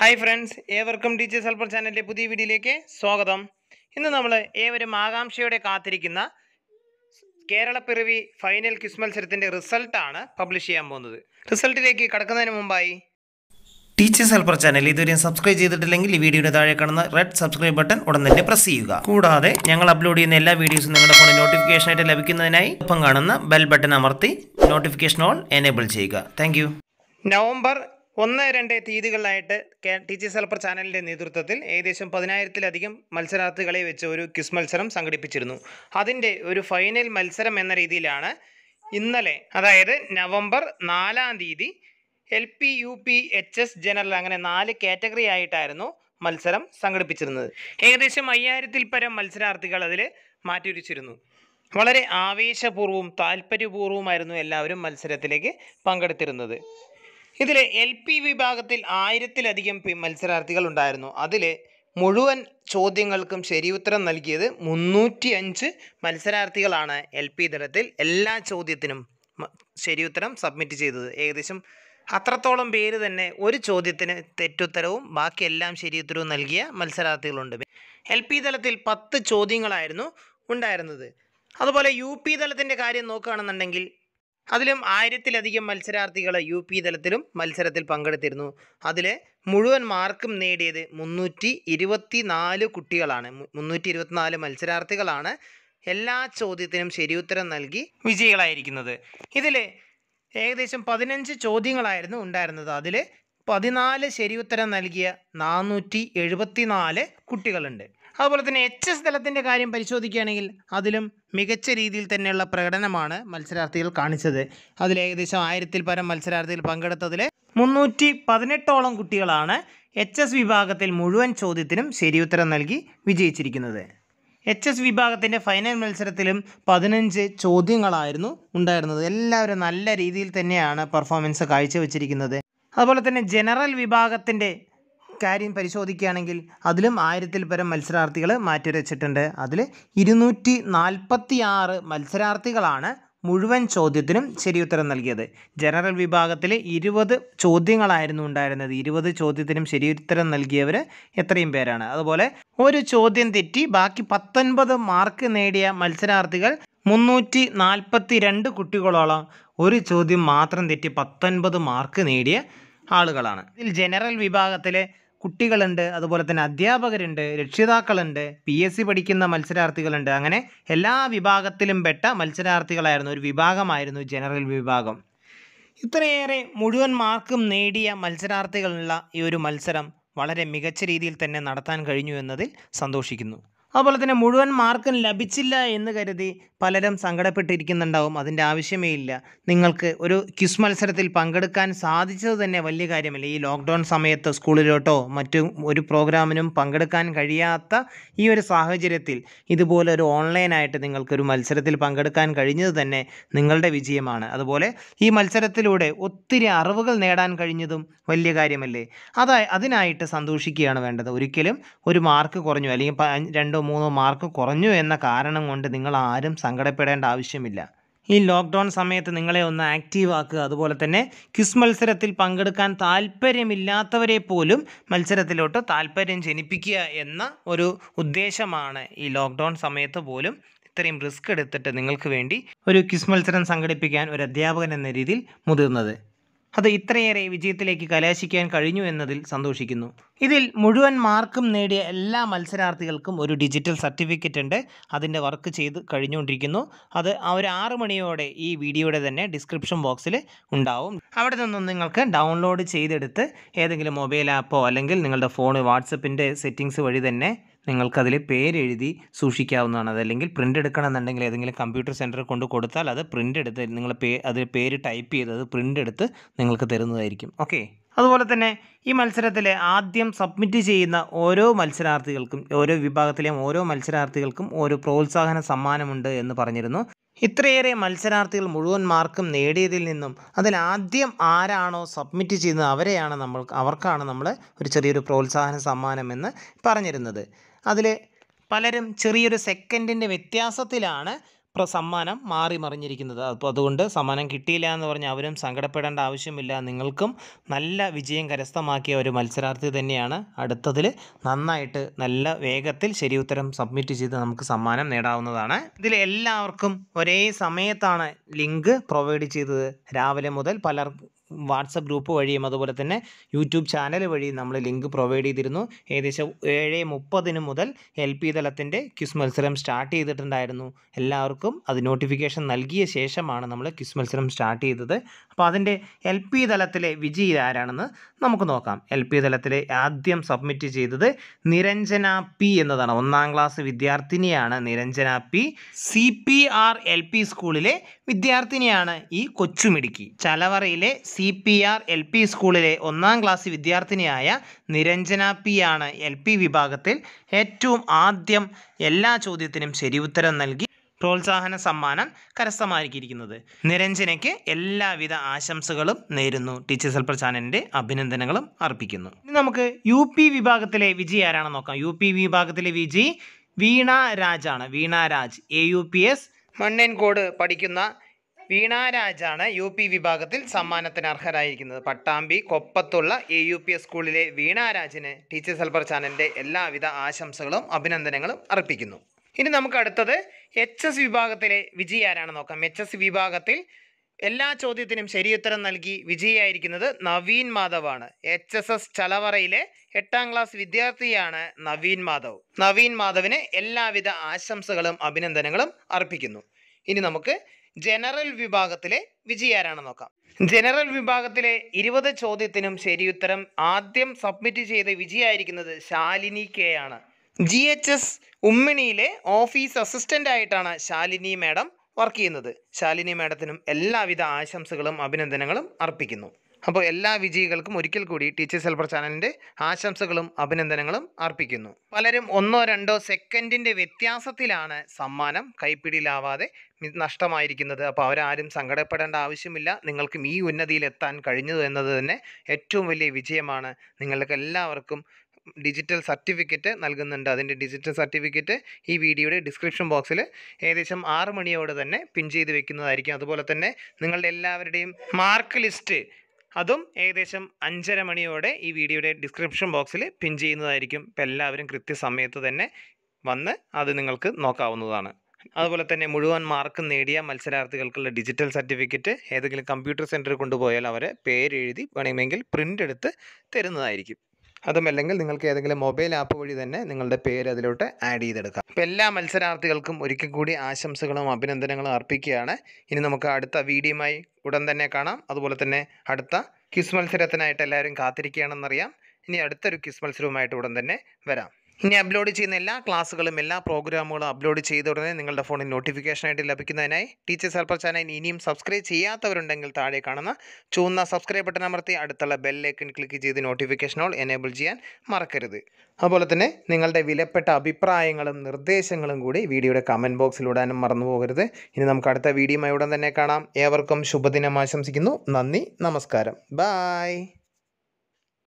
hi friends ഏവർക്കും teacher helper ചാനലിൻ്റെ പുതിയ വീഡിയോയിലേക്ക് സ്വാഗതം ഇന്ന് നമ്മൾ ഏവരും ആകാംക്ഷയോടെ കാത്തിരിക്കുന്ന കേരളപ്പിറവി ഫൈനൽ ക്വിസ് മത്സരത്തിൻ്റെ റിസൾട്ടാണ് പബ്ലിഷ് ചെയ്യാൻ പോകുന്നത് റിസൾട്ടിലേക്ക് കടക്കുന്നതിന് മുമ്പായി ടീച്ചർ ഹെൽപ്പർ ചാനൽ ഇതുവരെയും സബ്സ്ക്രൈബ് ചെയ്തിട്ടില്ലെങ്കിൽ ഈ വീഡിയോയുടെ താഴെ കാണുന്ന റെഡ് സബ്സ്ക്രൈബ് ബട്ടൺ ഉടൻ തന്നെ പ്രസ് ചെയ്യുക കൂടാതെ ഞങ്ങൾ അപ്ലോഡ് ചെയ്യുന്ന എല്ലാ വീഡിയോസും നിങ്ങളുടെ ഫോണിൽ നോട്ടിഫിക്കേഷനായിട്ട് ലഭിക്കുന്നതിനായി ഒപ്പം കാണുന്ന ബെൽ ബട്ടൺ അമർത്തി നോട്ടിഫിക്കേഷൻ ഓൺ എനേബിൾ ചെയ്യുക താങ്ക് നവംബർ ഒന്ന് രണ്ട് തീയതികളിലായിട്ട് ടി ജി സെൽപ്പർ ചാനലിൻ്റെ നേതൃത്വത്തിൽ ഏകദേശം പതിനായിരത്തിലധികം മത്സരാർത്ഥികളെ വെച്ച് ഒരു ക്വിസ് മത്സരം സംഘടിപ്പിച്ചിരുന്നു അതിൻ്റെ ഒരു ഫൈനൽ മത്സരം എന്ന രീതിയിലാണ് ഇന്നലെ അതായത് നവംബർ നാലാം തീയതി L P U P H S general അങ്ങനെ നാല് കാറ്റഗറി ആയിട്ടായിരുന്നു മത്സരം സംഘടിപ്പിച്ചിരുന്നത് ഏകദേശം അയ്യായിരത്തിൽ പരം മത്സരാർത്ഥികൾ അതിൽ മാറ്റിവരിച്ചിരുന്നു വളരെ ആവേശപൂർവ്വവും താല്പര്യപൂർവ്വമായിരുന്നു എല്ലാവരും മത്സരത്തിലേക്ക് പങ്കെടുത്തിരുന്നത് ഇതിൽ എൽ പി വിഭാഗത്തിൽ ആയിരത്തിലധികം മത്സരാർത്ഥികൾ ഉണ്ടായിരുന്നു അതിൽ മുഴുവൻ ചോദ്യങ്ങൾക്കും ശരിയുത്തരം നൽകിയത് മുന്നൂറ്റി അഞ്ച് മത്സരാർത്ഥികളാണ് എൽ പി തലത്തിൽ എല്ലാ ചോദ്യത്തിനും ശരിയുത്തരം സബ്മിറ്റ് ചെയ്തത് ഏകദേശം അത്രത്തോളം പേര് തന്നെ ഒരു ചോദ്യത്തിന് തെറ്റുത്തരവും ബാക്കിയെല്ലാം ശരിയുത്തരവും നൽകിയ മത്സരാർത്ഥികളുണ്ട് എൽ പി തലത്തിൽ പത്ത് ചോദ്യങ്ങളായിരുന്നു ഉണ്ടായിരുന്നത് അതുപോലെ യു പി തലത്തിൻ്റെ കാര്യം നോക്കുകയാണെന്നുണ്ടെങ്കിൽ അതിലും ആയിരത്തിലധികം മത്സരാർത്ഥികൾ യു പി തലത്തിലും മത്സരത്തിൽ പങ്കെടുത്തിരുന്നു അതിലെ മുഴുവൻ മാർക്കും നേടിയത് മുന്നൂറ്റി ഇരുപത്തി നാല് കുട്ടികളാണ് മുന്നൂറ്റി ഇരുപത്തിനാല് മത്സരാർത്ഥികളാണ് എല്ലാ ചോദ്യത്തിനും ശരിയുത്തരം നൽകി വിജയികളായിരിക്കുന്നത് ഇതിൽ ഏകദേശം പതിനഞ്ച് ചോദ്യങ്ങളായിരുന്നു ഉണ്ടായിരുന്നത് അതിൽ പതിനാല് ശരിയുത്തരം നൽകിയ നാനൂറ്റി കുട്ടികളുണ്ട് അതുപോലെ തന്നെ എച്ച് എസ് ദലത്തിൻ്റെ കാര്യം പരിശോധിക്കുകയാണെങ്കിൽ അതിലും മികച്ച രീതിയിൽ തന്നെയുള്ള പ്രകടനമാണ് മത്സരാർത്ഥികൾ കാണിച്ചത് അതിൽ ഏകദേശം ആയിരത്തിൽ പരം മത്സരാർത്ഥികൾ പങ്കെടുത്തതിൽ മുന്നൂറ്റി പതിനെട്ടോളം കുട്ടികളാണ് എച്ച് എസ് വിഭാഗത്തിൽ മുഴുവൻ ചോദ്യത്തിനും ശരിയുത്തരം നൽകി വിജയിച്ചിരിക്കുന്നത് എച്ച് എസ് വിഭാഗത്തിൻ്റെ ഫൈനൽ മത്സരത്തിലും പതിനഞ്ച് ചോദ്യങ്ങളായിരുന്നു ഉണ്ടായിരുന്നത് എല്ലാവരും നല്ല രീതിയിൽ തന്നെയാണ് പെർഫോമൻസ് കാഴ്ചവെച്ചിരിക്കുന്നത് അതുപോലെ തന്നെ ജനറൽ വിഭാഗത്തിൻ്റെ കാര്യം പരിശോധിക്കുകയാണെങ്കിൽ അതിലും ആയിരത്തിൽ പരം മത്സരാർത്ഥികൾ മാറ്റിവരച്ചിട്ടുണ്ട് അതിൽ ഇരുന്നൂറ്റി നാൽപ്പത്തി ആറ് മത്സരാർത്ഥികളാണ് മുഴുവൻ ചോദ്യത്തിനും ശരിയുത്തരം നൽകിയത് ജനറൽ വിഭാഗത്തിൽ ഇരുപത് ചോദ്യങ്ങളായിരുന്നു ഉണ്ടായിരുന്നത് ഇരുപത് ചോദ്യത്തിനും ശരിയുത്തരം നൽകിയവർ എത്രയും പേരാണ് അതുപോലെ ഒരു ചോദ്യം തെറ്റി ബാക്കി പത്തൊൻപത് മാർക്ക് നേടിയ മത്സരാർത്ഥികൾ മുന്നൂറ്റി നാൽപ്പത്തി രണ്ട് കുട്ടികളോളം ഒരു ചോദ്യം മാത്രം തെറ്റി പത്തൊൻപത് മാർക്ക് നേടിയ ആളുകളാണ് ഇതിൽ ജനറൽ വിഭാഗത്തിലെ കുട്ടികളുണ്ട് അതുപോലെ തന്നെ അധ്യാപകരുണ്ട് രക്ഷിതാക്കളുണ്ട് പി എസ് സി പഠിക്കുന്ന മത്സരാർത്ഥികളുണ്ട് അങ്ങനെ എല്ലാ വിഭാഗത്തിലും പെട്ട മത്സരാർത്ഥികളായിരുന്നു ഒരു വിഭാഗമായിരുന്നു ജനറൽ വിഭാഗം ഇത്രയേറെ മുഴുവൻ മാർക്കും നേടിയ മത്സരാർത്ഥികളുള്ള ഈ ഒരു മത്സരം വളരെ മികച്ച രീതിയിൽ തന്നെ നടത്താൻ കഴിഞ്ഞു എന്നതിൽ സന്തോഷിക്കുന്നു അതുപോലെ തന്നെ മുഴുവൻ മാർക്കും ലഭിച്ചില്ല എന്ന് കരുതി പലരും സങ്കടപ്പെട്ടിരിക്കുന്നുണ്ടാവും അതിൻ്റെ ആവശ്യമേ ഇല്ല നിങ്ങൾക്ക് ഒരു ക്വിസ് മത്സരത്തിൽ പങ്കെടുക്കാൻ സാധിച്ചത് തന്നെ വലിയ കാര്യമല്ല ഈ ലോക്ക്ഡൗൺ സമയത്ത് സ്കൂളിലോട്ടോ മറ്റു ഒരു പ്രോഗ്രാമിനും പങ്കെടുക്കാൻ കഴിയാത്ത ഈ ഒരു സാഹചര്യത്തിൽ ഇതുപോലെ ഒരു ഓൺലൈനായിട്ട് നിങ്ങൾക്കൊരു മത്സരത്തിൽ പങ്കെടുക്കാൻ കഴിഞ്ഞത് തന്നെ നിങ്ങളുടെ വിജയമാണ് അതുപോലെ ഈ മത്സരത്തിലൂടെ ഒത്തിരി അറിവുകൾ നേടാൻ കഴിഞ്ഞതും വലിയ കാര്യമല്ലേ അതാ അതിനായിട്ട് സന്തോഷിക്കുകയാണ് വേണ്ടത് ഒരിക്കലും ഒരു മാർക്ക് കുറഞ്ഞു അല്ലെങ്കിൽ രണ്ടോ മൂന്നോ മാർക്ക് കുറഞ്ഞു എന്ന കാരണം കൊണ്ട് നിങ്ങൾ ആരും സങ്കടപ്പെടേണ്ട ആവശ്യമില്ല ഈ ലോക്ക്ഡൗൺ സമയത്ത് നിങ്ങളെ ഒന്ന് ആക്റ്റീവ് ആക്കുക അതുപോലെ തന്നെ ക്വിസ് മത്സരത്തിൽ പങ്കെടുക്കാൻ താല്പര്യമില്ലാത്തവരെ പോലും മത്സരത്തിലോട്ട് താല്പര്യം ജനിപ്പിക്കുക എന്ന ഒരു ഉദ്ദേശമാണ് ഈ ലോക്ക്ഡൗൺ സമയത്ത് പോലും ഇത്രയും റിസ്ക് എടുത്തിട്ട് നിങ്ങൾക്ക് വേണ്ടി ഒരു ക്വിസ് മത്സരം സംഘടിപ്പിക്കാൻ ഒരു അധ്യാപകൻ എന്ന രീതിയിൽ മുതിർന്നത് അത് ഇത്രയേറെ വിജയത്തിലേക്ക് കലാശിക്കാൻ കഴിഞ്ഞു എന്നതിൽ സന്തോഷിക്കുന്നു ഇതിൽ മുഴുവൻ മാർക്കും നേടിയ എല്ലാ മത്സരാർത്ഥികൾക്കും ഒരു ഡിജിറ്റൽ സർട്ടിഫിക്കറ്റ് ഉണ്ട് അതിൻ്റെ വർക്ക് ചെയ്ത് കഴിഞ്ഞുകൊണ്ടിരിക്കുന്നു അത് ഒരു ആറ് മണിയോടെ ഈ വീഡിയോയുടെ തന്നെ ഡിസ്ക്രിപ്ഷൻ ബോക്സിൽ ഉണ്ടാവും അവിടെ നിന്നും നിങ്ങൾക്ക് ഡൗൺലോഡ് ചെയ്തെടുത്ത് ഏതെങ്കിലും മൊബൈൽ ആപ്പോ അല്ലെങ്കിൽ നിങ്ങളുടെ ഫോൺ വാട്സപ്പിൻ്റെ സെറ്റിങ്സ് വഴി തന്നെ നിങ്ങൾക്കതിൽ പേരെഴുതി സൂക്ഷിക്കാവുന്നതാണ് അതല്ലെങ്കിൽ പ്രിൻ്റ് എടുക്കണമെന്നുണ്ടെങ്കിൽ ഏതെങ്കിലും കമ്പ്യൂട്ടർ സെൻറ്ററിൽ കൊണ്ട് കൊടുത്താൽ അത് പ്രിൻ്റ് എടുത്ത് നിങ്ങൾ പേ അതിൽ പേര് ടൈപ്പ് ചെയ്ത് അത് പ്രിൻ്റ് എടുത്ത് നിങ്ങൾക്ക് തരുന്നതായിരിക്കും ഓക്കെ അതുപോലെ തന്നെ ഈ മത്സരത്തിലെ ആദ്യം സബ്മിറ്റ് ചെയ്യുന്ന ഓരോ മത്സരാർത്ഥികൾക്കും ഓരോ വിഭാഗത്തിലെയും ഓരോ മത്സരാർത്ഥികൾക്കും ഒരു പ്രോത്സാഹന സമ്മാനമുണ്ട് എന്ന് പറഞ്ഞിരുന്നു ഇത്രയേറെ മത്സരാർത്ഥികൾ മുഴുവൻ മാർക്കും നേടിയതിൽ നിന്നും അതിൽ ആദ്യം ആരാണോ സബ്മിറ്റ് ചെയ്യുന്നത് അവരെയാണ് നമ്മൾ അവർക്കാണ് നമ്മൾ ഒരു ചെറിയൊരു പ്രോത്സാഹന സമ്മാനമെന്ന് പറഞ്ഞിരുന്നത് അതിൽ പലരും ചെറിയൊരു സെക്കൻഡിൻ്റെ വ്യത്യാസത്തിലാണ് സമ്മാനം മാറി മറിഞ്ഞിരിക്കുന്നത് അപ്പോൾ അതുകൊണ്ട് സമ്മാനം കിട്ടിയില്ല എന്ന് പറഞ്ഞാൽ അവരും സങ്കടപ്പെടേണ്ട ആവശ്യമില്ല നിങ്ങൾക്കും നല്ല വിജയം കരസ്ഥമാക്കിയ ഒരു മത്സരാർത്ഥി തന്നെയാണ് അടുത്തതിൽ നന്നായിട്ട് നല്ല വേഗത്തിൽ ശരി ഉത്തരം സബ്മിറ്റ് ചെയ്ത് നമുക്ക് സമ്മാനം നേടാവുന്നതാണ് ഇതിൽ എല്ലാവർക്കും ഒരേ സമയത്താണ് ലിങ്ക് പ്രൊവൈഡ് ചെയ്തത് രാവിലെ മുതൽ പലർ വാട്സപ്പ് ഗ്രൂപ്പ് വഴിയും അതുപോലെ തന്നെ യൂട്യൂബ് ചാനൽ വഴിയും നമ്മൾ ലിങ്ക് പ്രൊവൈഡ് ചെയ്തിരുന്നു ഏകദേശം ഏഴ് മുപ്പതിന് മുതൽ എൽ പി തലത്തിൻ്റെ ക്വിസ് മത്സരം സ്റ്റാർട്ട് ചെയ്തിട്ടുണ്ടായിരുന്നു എല്ലാവർക്കും അത് നോട്ടിഫിക്കേഷൻ നൽകിയ ശേഷമാണ് നമ്മൾ ക്വിസ് മത്സരം സ്റ്റാർട്ട് ചെയ്തത് അപ്പോൾ അതിൻ്റെ എൽ പി തലത്തിലെ വിജയി ആരാണെന്ന് നമുക്ക് നോക്കാം എൽ പി തലത്തിലെ ആദ്യം സബ്മിറ്റ് ചെയ്തത് നിരഞ്ജന പി എന്നതാണ് ഒന്നാം ക്ലാസ് വിദ്യാർത്ഥിനിയാണ് Niranjana P C P R L P സ്കൂളിലെ വിദ്യാർത്ഥിനിയാണ് ഈ കൊച്ചുമിടുക്കി ചലവറയിലെ C C P R L P സ്കൂളിലെ ഒന്നാം ക്ലാസ് വിദ്യാർത്ഥിനിയായ നിരഞ്ജന പി ആണ് എൽ പി വിഭാഗത്തിൽ ഏറ്റവും ആദ്യം എല്ലാ ചോദ്യത്തിനും ശരിയുത്തരം നൽകി പ്രോത്സാഹന സമ്മാനം കരസ്ഥമാക്കിയിരിക്കുന്നത് നിരഞ്ജനയ്ക്ക് എല്ലാവിധ ആശംസകളും നേരുന്നു ടീച്ചേഴ്സ് ഹെൽപ്പർ ചാനലിൻ്റെ അഭിനന്ദനങ്ങളും അർപ്പിക്കുന്നു ഇനി നമുക്ക് യു പി വിഭാഗത്തിലെ വിജി ആരാണെന്ന് നോക്കാം യു പി വിഭാഗത്തിലെ വിജി വീണ രാജാണ് Veena Raj A U P S Mannankode പഠിക്കുന്ന വീണാരാജാണ് യു പി വിഭാഗത്തിൽ സമ്മാനത്തിന് അർഹരായിരിക്കുന്നത് പട്ടാമ്പി കൊപ്പത്തുള്ള എ യു പി എസ് സ്കൂളിലെ വീണ ടീച്ചർ ടീച്ചേഴ്സ് ഹെൽപ്പർ ചാനലിൻ്റെ എല്ലാവിധ ആശംസകളും അഭിനന്ദനങ്ങളും അർപ്പിക്കുന്നു ഇനി നമുക്ക് അടുത്തത് എച്ച് എസ് വിഭാഗത്തിലെ വിജയി ആരാണ് നോക്കാം എച്ച് എസ് വിഭാഗത്തിൽ എല്ലാ ചോദ്യത്തിനും ശരിയുത്തരം നൽകി വിജയിയായിരിക്കുന്നത് നവീൻ മാധവാണ് എച്ച് എസ് എസ് ചലവറയിലെ എട്ടാം ക്ലാസ് വിദ്യാർത്ഥിയാണ് നവീൻ മാധവ് നവീൻ മാധവിന് എല്ലാവിധ ആശംസകളും അഭിനന്ദനങ്ങളും അർപ്പിക്കുന്നു ഇനി നമുക്ക് ജനറൽ വിഭാഗത്തിലെ വിജയാരാണ് നോക്കാം ജനറൽ വിഭാഗത്തിലെ ഇരുപത് ചോദ്യത്തിനും ശരിയുത്തരം ആദ്യം സബ്മിറ്റ് ചെയ്ത വിജയായിരിക്കുന്നത് ശാലിനി കെ ആണ് ജി എച്ച് എസ് ഉമ്മിണിയിലെ ഓഫീസ് അസിസ്റ്റന്റ് ആയിട്ടാണ് ശാലിനി മാഡം വർക്ക് ചെയ്യുന്നത് ശാലിനി മാഡത്തിനും എല്ലാവിധ ആശംസകളും അഭിനന്ദനങ്ങളും അർപ്പിക്കുന്നു അപ്പോൾ എല്ലാ വിജയികൾക്കും ഒരിക്കൽ കൂടി ടീച്ചേഴ്സ് ഹെൽപ്പർ ചാനലിൻ്റെ ആശംസകളും അഭിനന്ദനങ്ങളും അർപ്പിക്കുന്നു പലരും ഒന്നോ രണ്ടോ സെക്കൻഡിൻ്റെ വ്യത്യാസത്തിലാണ് സമ്മാനം കൈപ്പിടിയിലാവാതെ നഷ്ടമായിരിക്കുന്നത് അപ്പോൾ അവരാരും സങ്കടപ്പെടേണ്ട ആവശ്യമില്ല നിങ്ങൾക്കും ഈ ഉന്നതിയിലെത്താൻ കഴിഞ്ഞത് എന്നത് തന്നെ ഏറ്റവും വലിയ വിജയമാണ് നിങ്ങൾക്ക് എല്ലാവർക്കും ഡിജിറ്റൽ സർട്ടിഫിക്കറ്റ് നൽകുന്നുണ്ട് അതിൻ്റെ ഡിജിറ്റൽ സർട്ടിഫിക്കറ്റ് ഈ വീഡിയോയുടെ ഡിസ്ക്രിപ്ഷൻ ബോക്സിൽ ഏകദേശം ആറ് മണിയോടെ തന്നെ പിൻ ചെയ്ത് വെക്കുന്നതായിരിക്കും അതുപോലെ തന്നെ നിങ്ങളുടെ എല്ലാവരുടെയും മാർക്ക് ലിസ്റ്റ് അതും ഏകദേശം അഞ്ചര മണിയോടെ ഈ വീഡിയോയുടെ ഡിസ്ക്രിപ്ഷൻ ബോക്സിൽ പിൻ ചെയ്യുന്നതായിരിക്കും ഇപ്പം എല്ലാവരും കൃത്യസമയത്ത് തന്നെ വന്ന് അത് നിങ്ങൾക്ക് നോക്കാവുന്നതാണ് അതുപോലെ തന്നെ മുഴുവൻ മാർക്ക് നേടിയ മത്സരാർത്ഥികൾക്കുള്ള ഡിജിറ്റൽ സർട്ടിഫിക്കറ്റ് ഏതെങ്കിലും കമ്പ്യൂട്ടർ സെൻറ്ററിൽ കൊണ്ടുപോയാൽ അവർ പേരെഴുതി വേണമെങ്കിൽ പ്രിൻ്റ് എടുത്ത് തരുന്നതായിരിക്കും അതുമല്ലെങ്കിൽ നിങ്ങൾക്ക് ഏതെങ്കിലും മൊബൈൽ ആപ്പ് വഴി തന്നെ നിങ്ങളുടെ പേര് അതിലോട്ട് ആഡ് ചെയ്തെടുക്കാം അപ്പോൾ എല്ലാ മത്സരാർത്ഥികൾക്കും ഒരിക്കൽ കൂടി ആശംസകളും അഭിനന്ദനങ്ങളും അർപ്പിക്കുകയാണ് ഇനി നമുക്ക് അടുത്ത വീഡിയോയുമായി ഉടൻ തന്നെ കാണാം അതുപോലെ തന്നെ അടുത്ത ക്വിസ് മത്സരത്തിനായിട്ട് എല്ലാവരും കാത്തിരിക്കുകയാണെന്നറിയാം ഇനി അടുത്തൊരു ക്വിസ് മത്സരവുമായിട്ട് ഉടൻ തന്നെ വരാം ഇനി അപ്ലോഡ് ചെയ്യുന്ന എല്ലാ ക്ലാസ്സുകളും എല്ലാ പ്രോഗ്രാമുകളും അപ്ലോഡ് ചെയ്ത ഉടനെ നിങ്ങളുടെ ഫോണിൽ നോട്ടിഫിക്കേഷനായിട്ട് ലഭിക്കുന്നതിനായി ടീച്ചേഴ്സ് ഹെൽപ്പർ ചാനൽ ഇനിയും സബ്സ്ക്രൈബ് ചെയ്യാത്തവരുണ്ടെങ്കിൽ താഴെ കാണുന്ന ചുവന്ന സബ്സ്ക്രൈബ് ബട്ടൺ അമർത്തി അടുത്തുള്ള ബെല്ലൈക്കൺ ക്ലിക്ക് ചെയ്ത് ഓൾ എനേബിൾ ചെയ്യാൻ മറക്കരുത് അതുപോലെ തന്നെ നിങ്ങളുടെ വിലപ്പെട്ട അഭിപ്രായങ്ങളും നിർദ്ദേശങ്ങളും കൂടി വീഡിയോയുടെ കമൻറ്റ് ബോക്സിൽ ഇടാനും മറന്നു പോകരുത് ഇനി നമുക്ക് അടുത്ത വീഡിയോയുമായി ഉടൻ തന്നെ കാണാം ഏവർക്കും ശുഭദിനം ആശംസിക്കുന്നു നന്ദി നമസ്കാരം ബായ്